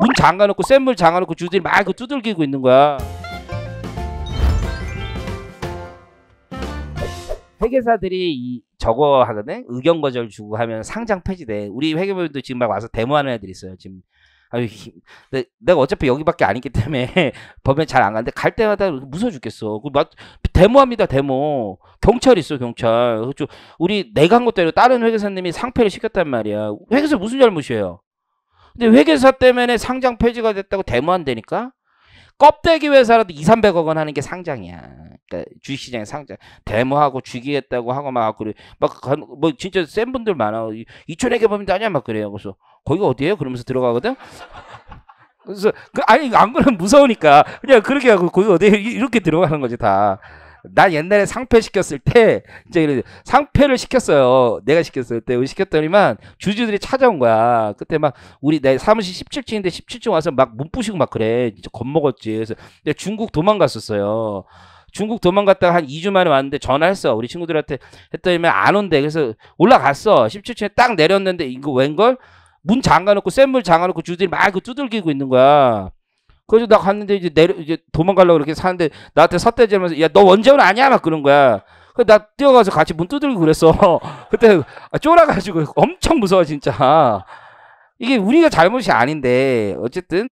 문 잠가놓고 센물 잠가놓고 주들이 막 두들기고 있는 거야. 회계사들이 이 저거 하거든 의견 거절 주고 하면 상장 폐지돼 우리 회계부도 지금 막 와서 데모하는 애들 있어요 지금 아유 내가 어차피 여기밖에 안 있기 때문에 법에 잘안 가는데 갈 때마다 무서워 죽겠어 그막 데모합니다 데모 경찰 있어 경찰 우리 내가 한 것도 아 다른 회계사님이 상패를 시켰단 말이야 회계사 무슨 잘못이에요 근데 회계사 때문에 상장 폐지가 됐다고 대모한 되니까 껍데기 회사라도 2, 300억 원 하는 게 상장이야. 그러니까 주식시장에 상장. 대모하고 죽이겠다고 하고 막 그래. 막 뭐 진짜 센 분들 많아. 이촌에 개범인도 아니야 막 그래요. 그래서 거기가 어디예요? 그러면서 들어가거든. 그래서 그 아니 안 그러면 무서우니까 그냥 그렇게 하고 거기 어디 이렇게 들어가는 거지 다. 난 옛날에 상패 시켰을 때 이제 상패를 시켰어요. 내가 시켰을 때 시켰더니만 주주들이 찾아온 거야. 그때 막 우리 내 사무실 17층인데 17층 와서 막 문 부시고 막 그래. 진짜 겁먹었지. 그래서 내가 중국 도망갔었어요. 중국 도망갔다가 한 2주 만에 왔는데 전화했어. 우리 친구들한테 했더니 안 온대. 그래서 올라갔어. 17층에 딱 내렸는데 이거 웬걸? 문 잠가놓고 쇳물 잠가놓고 주들이 막 두들기고 있는 거야. 그래서 나 갔는데 이제 내려 이제 도망가려고 이렇게 사는데 나한테 삿대지면서야너 원재훈 아니야 막 그런 거야. 그나 뛰어가서 같이 문 두들고 그랬어. 그때 아, 쫄아가지고 엄청 무서워 진짜. 이게 우리가 잘못이 아닌데 어쨌든